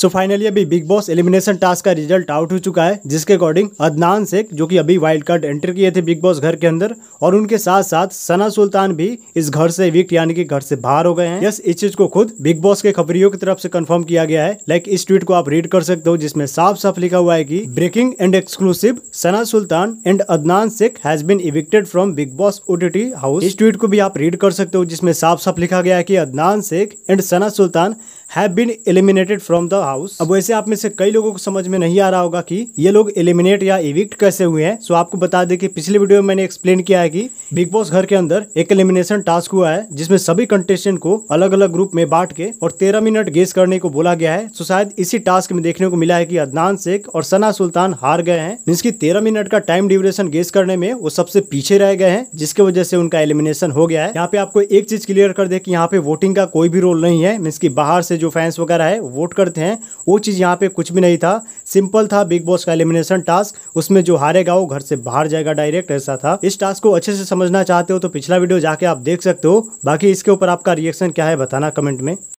सो finally अभी Bigg Boss elimination task का result out हो चुका है जिसके अकॉर्डिंग अदनान शेख जो कि अभी वाइल्ड कार्ड एंटर किए थे बिग बॉस घर के अंदर और उनके साथ साथ सना सुल्तान भी इस घर से विक्ट यानी कि घर से बाहर हो गए हैं यस इस चीज को खुद बिग बॉस के खबरियों की तरफ से कंफर्म किया गया है लाइक इस ट्वीट को आप रीड कर सकते हो जिसमें साफ साफ लिखा हुआ है की breaking and exclusive Sana Sultan and Adnan Shaikh has been evicted from Bigg Boss OTT house इस ट्वीट को भी आप रीड कर सकते हो जिसमें साफ साफ लिखा गया है की Adnan Shaikh and Sana Sultan have been eliminated from the house अब वैसे आप में से कई लोगों को समझ में नहीं आ रहा होगा कि ये लोग एलिमिनेट या इविक्ट कैसे हुए हैं सो आपको बता दें कि पिछले वीडियो में मैंने एक्सप्लेन किया है कि बिग बॉस घर के अंदर एक एलिमिनेशन टास्क हुआ है जिसमें सभी कंटेस्टेंट को अलग अलग ग्रुप में बांट के और तेरह मिनट गेस करने को बोला गया है सो शायद इसी टास्क में देखने को मिला है की अदनान शेख और सना सुल्तान हार गए हैं मीन्स की तेरह मिनट का टाइम ड्यूरेशन गेस करने में वो सबसे पीछे रह गए हैं जिसकी वजह से उनका एलिमिनेशन हो गया है यहाँ पे आपको एक चीज क्लियर कर दे की यहाँ पे वोटिंग का कोई भी रोल नहीं है मीन्स की बाहर से जो फैंस वगैरह है वोट करते हैं वो चीज़ यहाँ पे कुछ भी नहीं था सिंपल था बिग बॉस का एलिमिनेशन टास्क उसमें जो हारेगा वो घर से बाहर जाएगा डायरेक्ट ऐसा था इस टास्क को अच्छे से समझना चाहते हो तो पिछला वीडियो जाके आप देख सकते हो बाकी इसके ऊपर आपका रिएक्शन क्या है बताना कमेंट में